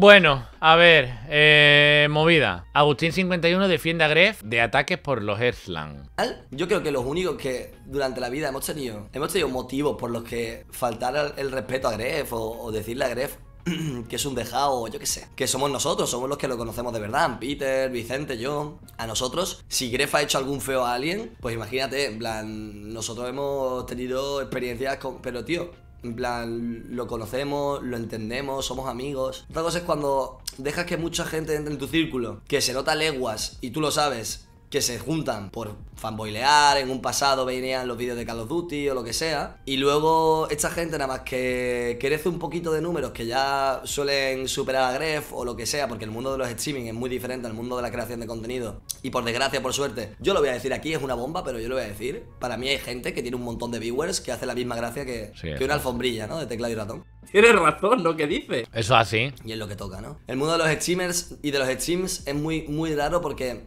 Bueno, a ver, eh, movida. Agustín 51 defiende a Gref de ataques por los Earthland. ¿Eh? Yo creo que los únicos que durante la vida hemos tenido, hemos tenido motivos por los que faltar el respeto a Gref o, decirle a Gref que es un dejado, yo qué sé. Que somos nosotros, somos los que lo conocemos de verdad. Peter, Vicente, yo. A nosotros, si Gref ha hecho algún feo a alguien, pues imagínate, en plan, nosotros hemos tenido experiencias con... Pero tío, en plan, lo conocemos, lo entendemos, somos amigos. Otra cosa es cuando dejas que mucha gente entre en tu círculo, que se nota leguas y tú lo sabes, que se juntan por fanboilear, en un pasado venían los vídeos de Call of Duty o lo que sea, y luego esta gente nada más que crece un poquito de números que ya suelen superar a Gref o lo que sea, porque el mundo de los streaming es muy diferente al mundo de la creación de contenido, y por desgracia, por suerte, yo lo voy a decir aquí, es una bomba, pero yo lo voy a decir, para mí hay gente que tiene un montón de viewers que hace la misma gracia que, una alfombrilla, ¿no? De teclado y ratón. Tienes razón, ¿no? que dices? Eso así. Y es lo que toca, ¿no? El mundo de los streamers y de los streams es muy, muy raro porque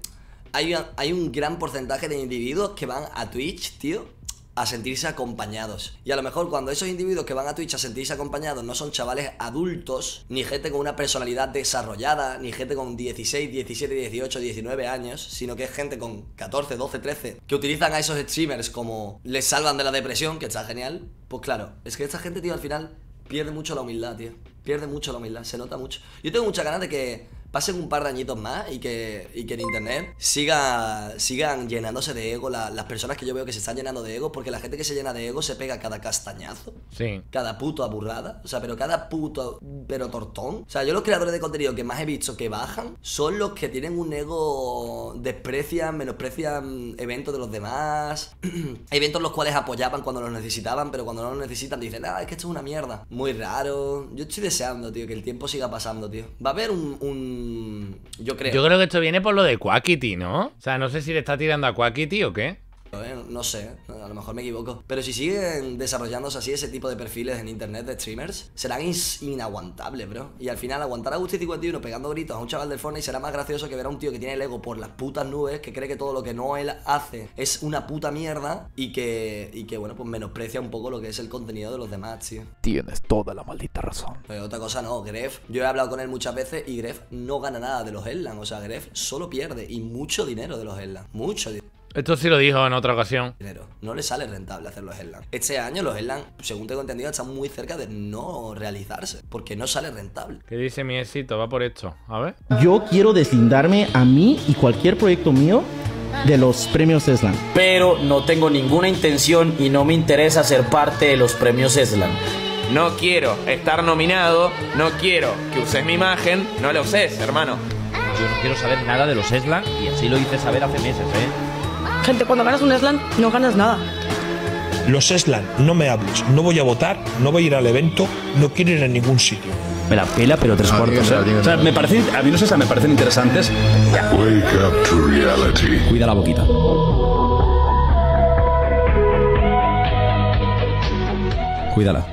hay, un gran porcentaje de individuos que van a Twitch, tío, a sentirse acompañados. Y a lo mejor cuando esos individuos que van a Twitch a sentirse acompañados no son chavales adultos, ni gente con una personalidad desarrollada, ni gente con 16, 17, 18, 19 años, sino que es gente con 14, 12, 13, que utilizan a esos streamers como les salvan de la depresión, que está genial, pues claro, es que esta gente, tío, al final pierde mucho la humildad, tío. Pierde mucho la humildad, se nota mucho. Yo tengo muchas ganas de que pasen un par de añitos más y que, y que en internet siga, sigan llenándose de ego las personas que yo veo que se están llenando de ego, porque la gente que se llena de ego se pega cada castañazo, sí. cada puto aburrada, o sea, pero cada puto, pero tortón. O sea, yo los creadores de contenido que más he visto que bajan son los que tienen un ego, desprecian, menosprecian eventos de los demás, eventos los cuales apoyaban cuando los necesitaban, pero cuando no los necesitan dicen, ah, es que esto es una mierda. Muy raro. Yo estoy deseando, tío, que el tiempo siga pasando, tío. Va a haber un Mm, yo creo. Yo creo que esto viene por lo de Quackity, ¿no? O sea, no sé si le está tirando a Quackity o qué. ¿eh? No sé, a lo mejor me equivoco. Pero si siguen desarrollándose así ese tipo de perfiles en internet de streamers, serán inaguantables, bro. Y al final, aguantar a Gusti 51 pegando gritos a un chaval del Fortnite será más gracioso que ver a un tío que tiene el ego por las putas nubes, que cree que todo lo que no él hace es una puta mierda y que, y que bueno, pues menosprecia un poco lo que es el contenido de los demás, tío. Tienes toda la maldita razón. Pero otra cosa no, Gref, yo he hablado con él muchas veces y Gref no gana nada de los ellan O sea, Gref solo pierde y mucho dinero de los Headlands. Mucho dinero. Esto sí lo dijo en otra ocasión. No le sale rentable hacer los headlands. Este año los headlands, según tengo entendido, están muy cerca de no realizarse. Porque no sale rentable. ¿Qué dice mi éxito? Va por esto. A ver. Yo quiero deslindarme a mí y cualquier proyecto mío de los premios Eslan. Pero no tengo ninguna intención y no me interesa ser parte de los premios Eslan. No quiero estar nominado, no quiero que uses mi imagen, no lo uses, hermano. Yo no quiero saber nada de los Eslan y así lo hice saber hace meses, ¿eh? Gente, cuando ganas un Slan no ganas nada. Los eslan, no me hables, no voy a votar, no voy a ir al evento, no quiero ir a ningún sitio. Me la pela, pero tres ah, cuartos. ¿eh? o sea, me parecen, a mí no sé, me parecen interesantes. Cuida la boquita. Cuídala.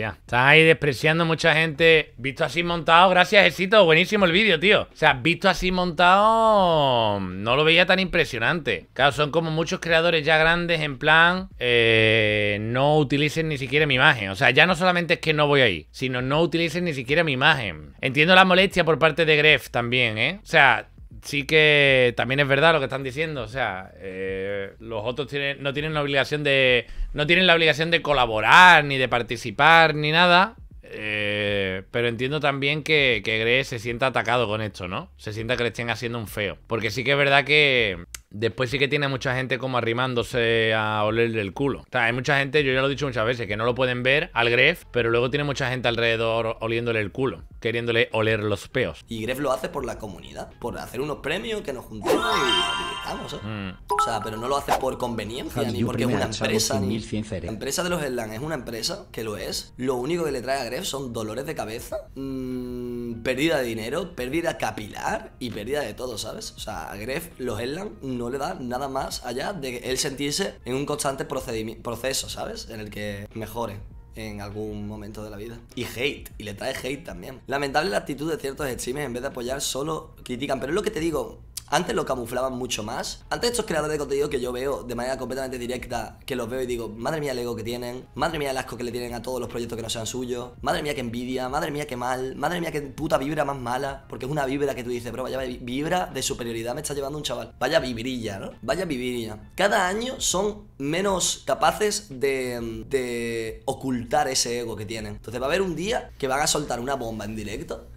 Gracias. ahí despreciando mucha gente. Visto así montado, gracias, Jesito. Buenísimo el vídeo, tío. O sea, visto así montado, no lo veía tan impresionante. Claro, son como muchos creadores ya grandes en plan, eh, no utilicen ni siquiera mi imagen. O sea, ya no solamente es que no voy ahí, sino no utilicen ni siquiera mi imagen. Entiendo la molestia por parte de Gref también, ¿eh? O sea, sí que también es verdad lo que están diciendo. O sea, eh, los otros tienen, no tienen la obligación de. No tienen la obligación de colaborar, ni de participar, ni nada. Eh, pero entiendo también que, que Grey se sienta atacado con esto, ¿no? Se sienta que le estén haciendo un feo. Porque sí que es verdad que Después sí que tiene mucha gente como arrimándose a olerle el culo. O sea, hay mucha gente, yo ya lo he dicho muchas veces, que no lo pueden ver al Gref, pero luego tiene mucha gente alrededor oliéndole el culo, queriéndole oler los peos. Y Gref lo hace por la comunidad, por hacer unos premios que nos juntemos y divirtamos, ¿eh? Mm. O sea, pero no lo hace por conveniencia, ni porque es una empresa. Ni... La empresa de los Erlang es una empresa, que lo es. Lo único que le trae a Gref son dolores de cabeza. Mmm pérdida de dinero, pérdida capilar y pérdida de todo, ¿sabes? O sea, a Gref, los Helan, no le da nada más allá de él sentirse en un constante proceso, ¿sabes? En el que mejore en algún momento de la vida. Y hate, y le trae hate también. Lamentable la actitud de ciertos streamers en vez de apoyar solo critican, pero es lo que te digo, antes lo camuflaban mucho más. Antes estos creadores de contenido que yo veo de manera completamente directa, que los veo y digo, madre mía el ego que tienen, madre mía el asco que le tienen a todos los proyectos que no sean suyos, madre mía que envidia, madre mía que mal, madre mía que puta vibra más mala, porque es una vibra que tú dices, bro, vaya vibra de superioridad me está llevando un chaval. Vaya vibrilla, ¿no? Vaya vibrilla. Cada año son menos capaces de, de ocultar ese ego que tienen. Entonces va a haber un día que van a soltar una bomba en directo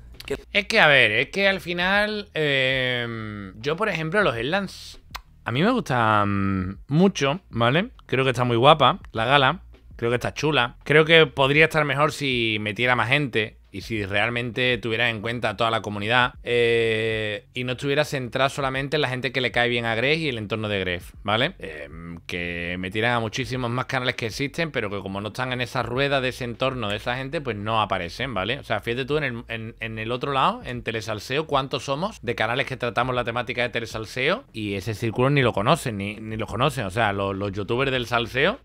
es que, a ver, es que al final. Em, yo, por ejemplo, los headlands. A mí me gustan mm, mucho, ¿vale? Creo que está muy guapa la gala. Creo que está chula. Creo que podría estar mejor si metiera más gente y si realmente tuvieras en cuenta a toda la comunidad eh, y no estuvieras centrado solamente en la gente que le cae bien a Gref y el entorno de Gref, ¿vale? Em, que metieran a muchísimos más canales que existen, pero que como no están en esa rueda de ese entorno de esa gente, pues no aparecen, ¿vale? O sea, fíjate tú en el, otro lado, en Telesalseo, cuántos somos de canales que tratamos la temática de Telesalseo y ese círculo ni lo conocen, ni, ni lo conocen. O sea, los, los youtubers del salseo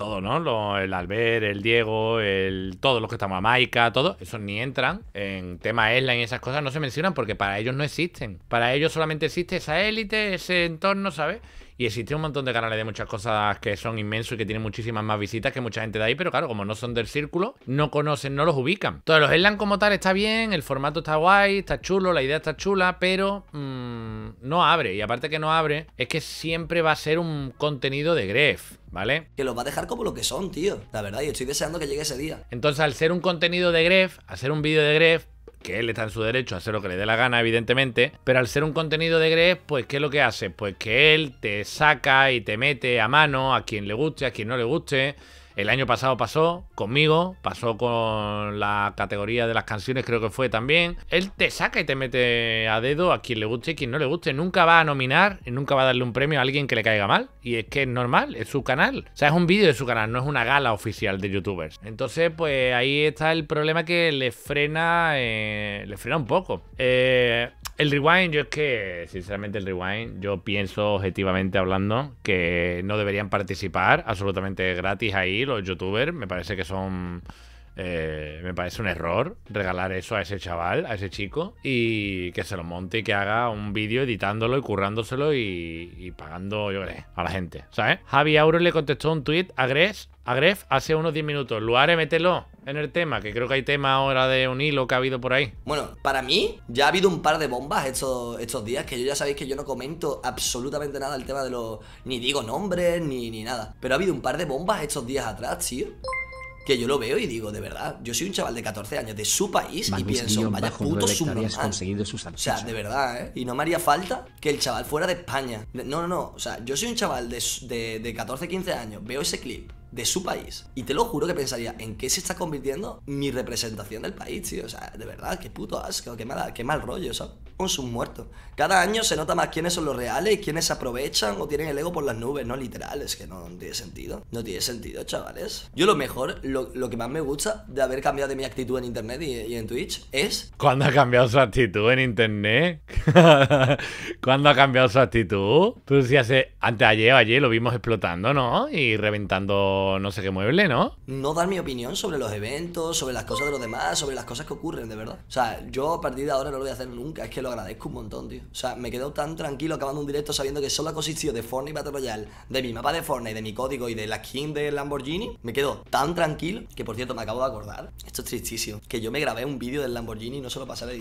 todo, ¿no? Lo, el Albert, el Diego, el, todos los que estamos, Maica, todos, esos ni entran en tema Esla y esas cosas, no se mencionan porque para ellos no existen. Para ellos solamente existe esa élite, ese entorno, ¿sabes? Y existe un montón de canales de muchas cosas que son inmensos y que tienen muchísimas más visitas que mucha gente de ahí, pero claro, como no son del círculo, no conocen, no los ubican. Todos los Eslan como tal está bien, el formato está guay, está chulo, la idea está chula, pero... Mm, no abre. Y aparte que no abre, es que siempre va a ser un contenido de gref, ¿vale? Que los va a dejar como lo que son, tío. La verdad, yo estoy deseando que llegue ese día. Entonces, al ser un contenido de gref, hacer un vídeo de gref, que él está en su derecho a hacer lo que le dé la gana, evidentemente, pero al ser un contenido de Gref, pues ¿qué es lo que hace? Pues que él te saca y te mete a mano a quien le guste, a quien no le guste, el año pasado pasó conmigo, pasó con la categoría de las canciones, creo que fue también. Él te saca y te mete a dedo a quien le guste y quien no le guste. Nunca va a nominar y nunca va a darle un premio a alguien que le caiga mal. Y es que es normal, es su canal. O sea, es un vídeo de su canal, no es una gala oficial de youtubers. Entonces, pues ahí está el problema que le frena, eh, le frena un poco. Eh, el rewind, yo es que, sinceramente, el rewind, yo pienso objetivamente hablando que no deberían participar absolutamente gratis ahí los youtubers me parece que son eh, me parece un error regalar eso a ese chaval, a ese chico, y que se lo monte y que haga un vídeo editándolo y currándoselo y, y pagando, yo creo, a la gente, ¿sabes? Javi Auro le contestó un tweet a Gref, a hace unos 10 minutos. Luare, mételo en el tema, que creo que hay tema ahora de un hilo que ha habido por ahí. Bueno, para mí ya ha habido un par de bombas estos, estos días, que yo ya sabéis que yo no comento absolutamente nada el tema de los... ni digo nombres, ni, ni nada. Pero ha habido un par de bombas estos días atrás, tío que yo lo veo y digo, de verdad, yo soy un chaval de 14 años de su país y pienso, vaya puto su O sea, de verdad, ¿eh? Y no me haría falta que el chaval fuera de España. No, no, no. O sea, yo soy un chaval de, 14, 15 años, veo ese clip de su país. Y te lo juro que pensaría, ¿en qué se está convirtiendo mi representación del país, tío? O sea, de verdad, qué puto asco, qué, mala, qué mal rollo, eso un muertos. Cada año se nota más quiénes son los reales y quiénes se aprovechan o tienen el ego por las nubes, ¿no? Literal, es que no, tiene sentido. No tiene sentido, chavales. Yo lo mejor, lo, que más me gusta de haber cambiado de mi actitud en internet y, en Twitch es... ¿Cuándo ha cambiado su actitud en internet? ¿Cuándo ha cambiado su actitud? Tú decías, ante eh, antes ayer o ayer lo vimos explotando, ¿no? Y reventando no sé qué mueble, ¿no? No dar mi opinión sobre los eventos, sobre las cosas de los demás, sobre las cosas que ocurren, de verdad. O sea, yo a partir de ahora no lo voy a hacer nunca. Es que agradezco un montón, tío. O sea, me quedo tan tranquilo acabando un directo sabiendo que solo ha consistido de Fortnite Battle Royale, de mi mapa de Fortnite, de mi código y de la skin de Lamborghini. Me quedo tan tranquilo que, por cierto, me acabo de acordar. Esto es tristísimo. Que yo me grabé un vídeo del Lamborghini y no solo para pasé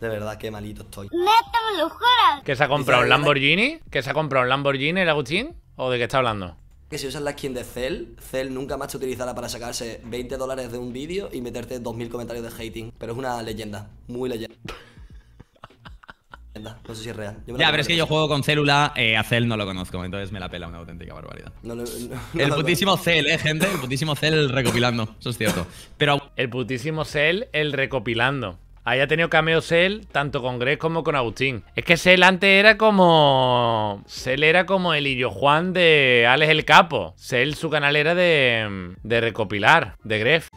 De verdad, qué malito estoy. ¡No lo juras! ¿Que se ha comprado un Lamborghini? ¿Que se ha comprado un Lamborghini el Agustín? ¿O de qué está hablando? que si usas la skin de Cell, Cell nunca más te utilizará para sacarse 20 dólares de un vídeo y meterte 2.000 comentarios de hating. Pero es una leyenda, muy leyenda. No sé si es real. ya, pero es que yo juego con célula, eh, a Cell no lo conozco, entonces me la pela una auténtica barbaridad. el putísimo Cell, eh, gente. El putísimo Cell recopilando, eso es cierto. Pero... El putísimo Cell, el recopilando. Haya tenido cameo Cell tanto con Gref como con Agustín. Es que Cell antes era como. Cell era como el Illo Juan de Alex el Capo. Cell, su canal era de. de recopilar, de Gref.